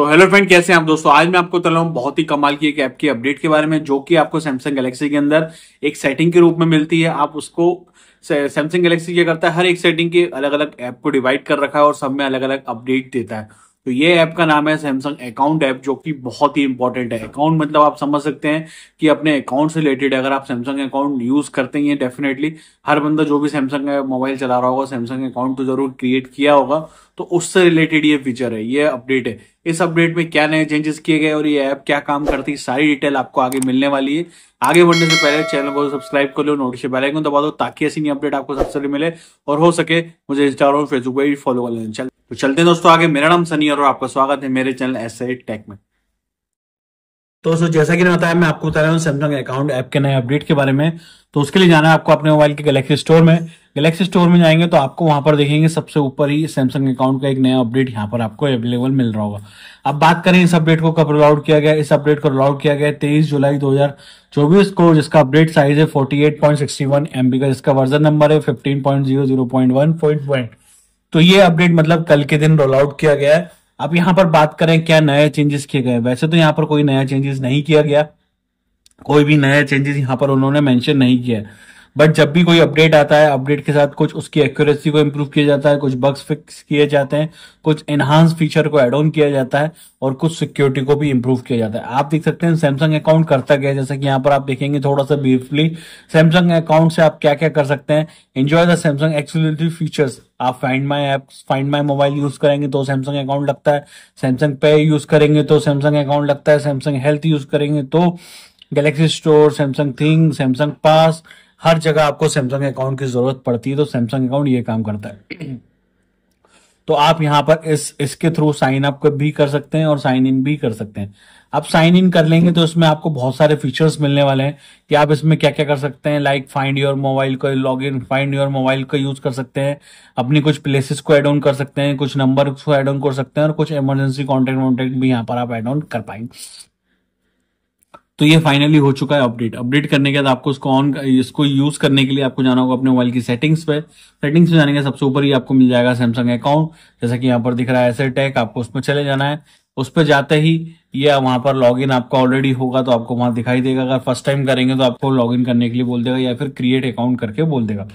तो hello friend कैसे हैं आप दोस्तों आज मैं आपको बता रहा हूँ बहुत ही कमाल की एक ऐप की अपडेट के बारे में जो कि आपको सैमसंग गैलेक्सी के अंदर एक सेटिंग के रूप में मिलती है आप उसको सैमसंग गैलेक्सी क्या करता है हर एक सेटिंग के अलग अलग ऐप को डिवाइड कर रखा है और सब में अलग अलग अपडेट देता है तो ये ऐप का नाम है सैमसंग अकाउंट ऐप जो कि बहुत ही इंपॉर्टेंट है अकाउंट मतलब आप समझ सकते हैं कि अपने अकाउंट से रिलेटेड अगर आप सैमसंग अकाउंट यूज करते हैं डेफिनेटली हर बंदा जो भी सैमसंग मोबाइल चला रहा होगा सैमसंग अकाउंट तो जरूर क्रिएट किया होगा तो उससे रिलेटेड ये फीचर है ये अपडेट है इस अपडेट में क्या नए चेंजेस किए गए और ये ऐप क्या काम करती है सारी डिटेल आपको आगे मिलने वाली है आगे बढ़ने से पहले चैनल को सब्सक्राइब कर लो नोटिस बेल आइकन दबा दो ताकि ऐसी नई अपडेट आपको सबसे मिले और हो सके मुझे इंस्टाग्राम और फेसबुक पर फॉलो कर लेना चल तो चलते हैं दोस्तों आगे मेरा नाम सनी और आपका स्वागत है मेरे चैनल ऐसे टेक में तो दोस्तों जैसा कि बताया मैं आपको बता रहा हूँ सैमसंग अकाउंट ऐप के नए अपडेट के बारे में तो उसके लिए जाना है आपको अपने मोबाइल के गैलेक्सी स्टोर में गैलेक्सी स्टोर में जाएंगे तो आपको वहां पर देखेंगे सबसे ऊपर ही सैमसंग अकाउंट का एक नया अपडेट यहाँ पर आपको अवेलेबल मिल रहा होगा अब बात करें इस अपडेट को कब रोल आउट किया गया इस अपडेट को रोल आउट किया गया तेईस जुलाई दो को जिसका अपडेट साइज है 48.61 एमबी का जिसका वर्जन नंबर है फिफ्टीन पॉइंट तो ये अपडेट मतलब कल के दिन रोल आउट किया गया है अब यहाँ पर बात करें क्या नए चेंजेस किए गए वैसे तो यहाँ पर कोई नया चेंजेस नहीं किया गया कोई भी नया चेंजेस यहाँ पर उन्होंने मेंशन नहीं किया बट जब भी कोई अपडेट आता है अपडेट के साथ कुछ उसकी एक्यूरेसी को इम्प्रूव किया जाता है कुछ बग्स फिक्स किए जाते हैं कुछ एनहांस फीचर को एड ऑन किया जाता है और कुछ सिक्योरिटी को भी इम्प्रूव किया जाता है आप देख सकते हैं सैमसंग अकाउंट करता गया जैसे कि यहाँ पर आप देखेंगे थोड़ा सा ब्रीफली सैमसंग अकाउंट से आप क्या क्या कर सकते हैं enjoy the Samsung exclusive features आप find my app find my mobile use करेंगे तो सैमसंग अकाउंट लगता है सैमसंग पे यूज करेंगे तो सैमसंग अकाउंट लगता है सैमसंग हेल्थ यूज करेंगे तो Galaxy Store Samsung thing Samsung pass हर जगह आपको सैमसंग अकाउंट की जरूरत पड़ती है तो सैमसंग अकाउंट ये काम करता है तो आप यहाँ पर इस इसके थ्रू साइन अप भी कर सकते हैं और साइन इन भी कर सकते हैं आप साइन इन कर लेंगे तो इसमें आपको बहुत सारे फीचर्स मिलने वाले हैं कि आप इसमें क्या क्या कर सकते हैं लाइक फाइंड योर मोबाइल का log in find your mobile का यूज कर सकते हैं अपनी कुछ प्लेसेस को एड ऑन कर सकते हैं कुछ नंबर को एड ऑन कर सकते हैं और कुछ इमरजेंसी कॉन्टेक्ट वॉन्टेक्ट भी यहाँ पर आप एड ऑन कर पाएंगे तो ये फाइनली हो चुका है अपडेट अपडेट करने के बाद आपको इसको ऑन इसको यूज करने के लिए आपको जाना होगा अपने मोबाइल की सेटिंग्स पे सेटिंग्स में जाने के सबसे ऊपर ही आपको मिल जाएगा सैमसंग अकाउंट जैसा कि यहाँ पर दिख रहा है एसर टेक आपको उसमें चले जाना है उस पर जाते ही या वहां पर लॉगिन आपका ऑलरेडी होगा तो आपको वहां दिखाई देगा अगर फर्स्ट टाइम करेंगे तो आपको लॉगिन करने के लिए बोल देगा या फिर क्रिएट अकाउंट करके बोल देगा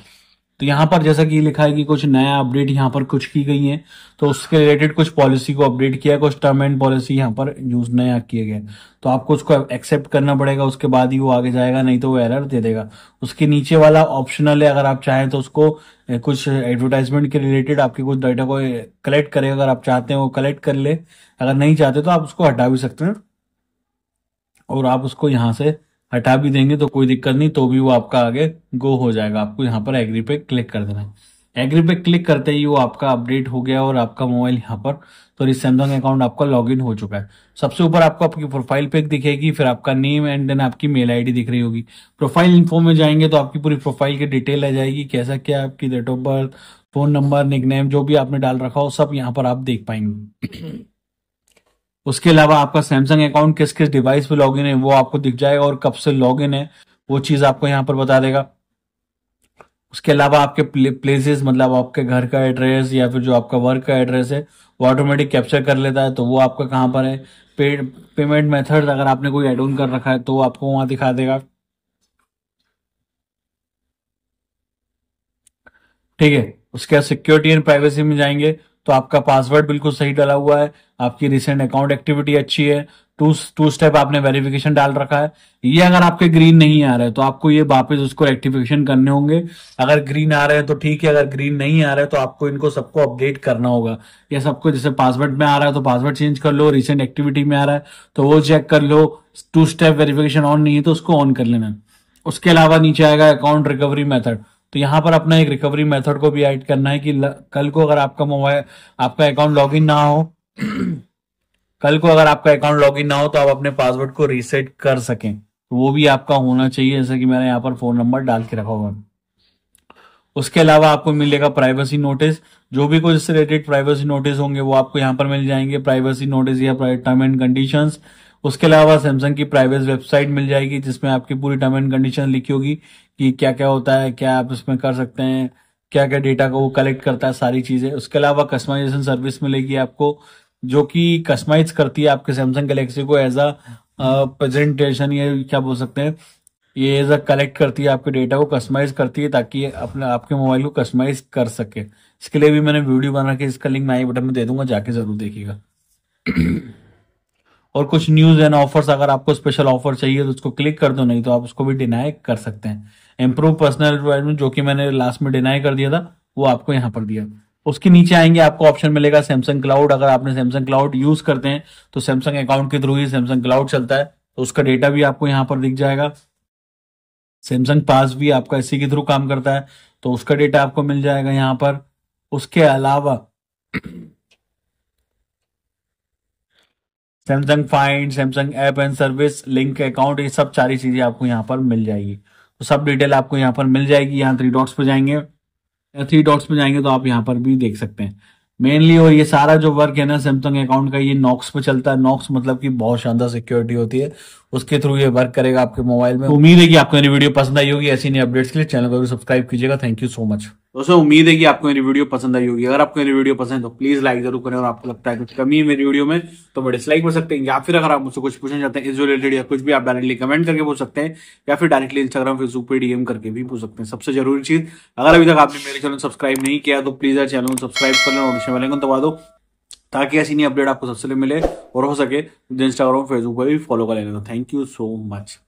तो यहां पर जैसा कि लिखा है कि कुछ नया अपडेट यहां पर कुछ की गई है तो उसके रिलेटेड कुछ पॉलिसी को अपडेट किया कुछ टर्म एंड पॉलिसी यहां पर यूज नया किए गए तो आपको उसको एक्सेप्ट करना पड़ेगा उसके बाद ही वो आगे जाएगा नहीं तो वो एरर दे देगा उसके नीचे वाला ऑप्शनल है अगर आप चाहें तो उसको कुछ एडवर्टाइजमेंट के रिलेटेड आपके कुछ डाटा को कलेक्ट करे अगर आप चाहते हैं वो कलेक्ट कर ले अगर नहीं चाहते तो आप उसको हटा भी सकते हैं और आप उसको यहां से हटा भी देंगे तो कोई दिक्कत नहीं तो भी वो आपका आगे गो हो जाएगा आपको यहाँ पर एग्री पे क्लिक कर देना है एग्री पे क्लिक करते ही वो आपका अपडेट हो गया और आपका मोबाइल यहाँ पर सॉरी सैमसंग अकाउंट आपका लॉगिन हो चुका है सबसे ऊपर आपको आपकी प्रोफाइल पे दिखेगी फिर आपका नेम एंड देन आपकी मेल आईडी दिख रही होगी प्रोफाइल इन्फो में जाएंगे तो आपकी पूरी प्रोफाइल की डिटेल आ जाएगी कैसा क्या आपकी date of birth phone number nickname जो भी आपने डाल रखा हो सब यहाँ पर आप देख पाएंगे उसके अलावा आपका सैमसंग अकाउंट किस किस डिवाइस पे लॉगिन है वो आपको दिख जाएगा और कब से लॉगिन है वो चीज आपको यहाँ पर बता देगा उसके अलावा आपके प्लेसेस मतलब आपके घर का एड्रेस या फिर जो आपका वर्क का एड्रेस है वो ऑटोमेटिक कैप्चर कर लेता है तो वो आपका कहाँ पर है पे, पेमेंट मेथड अगर आपने कोई एड ऑन कर रखा है तो वो आपको वहां दिखा देगा ठीक है उसके बाद सिक्योरिटी एंड प्राइवेसी में जाएंगे तो आपका पासवर्ड बिल्कुल सही डाला हुआ है आपकी रिसेंट अकाउंट एक्टिविटी अच्छी है टू टू स्टेप आपने वेरिफिकेशन डाल रखा है ये अगर आपके ग्रीन नहीं आ रहा है तो आपको ये वापस उसको एक्टिफिकेशन करने होंगे अगर ग्रीन आ रहे हैं तो ठीक है अगर ग्रीन नहीं आ रहा है तो आपको इनको सबको अपडेट करना होगा या सबको जैसे पासवर्ड में आ रहा है तो पासवर्ड चेंज कर लो रिसेंट एक्टिविटी में आ रहा है तो वो चेक कर लो टू स्टेप वेरिफिकेशन ऑन नहीं है तो उसको ऑन कर लेना उसके अलावा नीचे आएगा अकाउंट रिकवरी मेथड तो यहाँ पर अपना एक रिकवरी मेथड को भी ऐड करना है कि कल को अगर आपका मोबाइल आपका अकाउंट लॉगिन ना हो कल को अगर आपका अकाउंट लॉगिन ना हो तो आप अपने पासवर्ड को रीसेट कर सकें तो वो भी आपका होना चाहिए जैसे कि मैंने यहाँ पर फोन नंबर डाल के रखा हुआ उसके अलावा आपको मिलेगा प्राइवेसी नोटिस जो भी कुछ इससे रिलेटेड प्राइवेसी नोटिस होंगे वो आपको यहाँ पर मिल जाएंगे प्राइवेसी नोटिस या टर्म एंड कंडीशन उसके अलावा सैमसंग की प्राइवेट वेबसाइट मिल जाएगी जिसमें आपकी पूरी टर्म एंड कंडीशन लिखी होगी कि क्या क्या होता है क्या आप उसमें कर सकते हैं क्या क्या डेटा को वो कलेक्ट करता है सारी चीजें उसके अलावा कस्टमाइजेशन सर्विस मिलेगी आपको जो कि कस्टमाइज करती है आपके सैमसंग गैलेक्सी को एज अ प्रेजेंटेशन ये क्या बोल सकते हैं ये एज अ कलेक्ट करती है आपके डेटा को कस्टमाइज करती है ताकि अपने आपके मोबाइल को कस्टमाइज कर सके इसके लिए भी मैंने वीडियो बना के इसका लिंक मैं आई बटन में दे दूंगा जाके जरूर देखिएगा और कुछ न्यूज एंड ऑफर्स अगर आपको स्पेशल ऑफर चाहिए तो उसको क्लिक कर दो नहीं तो आप उसको भी डिनाई कर सकते हैं इम्प्रूव पर्सनल एडवाइजमेंट जो कि मैंने लास्ट में डिनाई कर दिया था वो आपको यहाँ पर दिया उसके नीचे आएंगे आपको ऑप्शन मिलेगा सैमसंग क्लाउड अगर आपने सैमसंग क्लाउड यूज करते हैं तो सैमसंग अकाउंट के थ्रू ही सैमसंग क्लाउड चलता है तो उसका डेटा भी आपको यहाँ पर दिख जाएगा सैमसंग पास भी आपका इसी के थ्रू काम करता है तो उसका डेटा आपको मिल जाएगा यहाँ पर उसके अलावा Samsung find Samsung app and service link account ये सब सारी चीजें आपको यहाँ पर मिल जाएगी तो सब डिटेल आपको यहाँ पर मिल जाएगी यहाँ थ्री डॉट्स पे जाएंगे थ्री डॉट्स पे जाएंगे तो आप यहाँ पर भी देख सकते हैं मेनली और ये सारा जो वर्क है ना सैमसंग अकाउंट का ये नॉक्स पे चलता है नॉक्स मतलब कि बहुत शानदार सिक्योरिटी होती है उसके थ्रू ये वर्क करेगा आपके मोबाइल में तो उम्मीद है कि आपको मेरी वीडियो पसंद आई होगी ऐसी नई अपडेट्स के लिए चैनल को भी सब्सक्राइब कीजिएगा थैंक यू सो मच दोस्तों उम्मीद है कि आपको मेरी वीडियो पसंद आई होगी अगर आपको मेरी वीडियो पसंद है तो प्लीज लाइक जरूर करें और आपको लगता है कुछ कमी है मेरी वीडियो में तो मैं डिसलाइक कर सकते हैं या फिर अगर आप मुझसे कुछ पूछना चाहते हैं इस रिलेटेड या कुछ भी आप डायरेक्टली कमेंट करके पूछ सकते हैं या फिर डायरेक्टली इंस्टाग्राम फेसबुक पर डीएम करके भी पूछ सकते हैं सबसे जरूरी चीज अगर अभी तक आपने मेरे चैनल सब्सक्राइब नहीं किया तो प्लीज यार चैनल सब्सक्राइब कर लें और वाले दबा दो ताकि ऐसी नई अपडेट आपको सबसे मिले और हो सके इंस्टाग्राम तो फेसबुक पर भी फॉलो कर लेना थैंक यू सो मच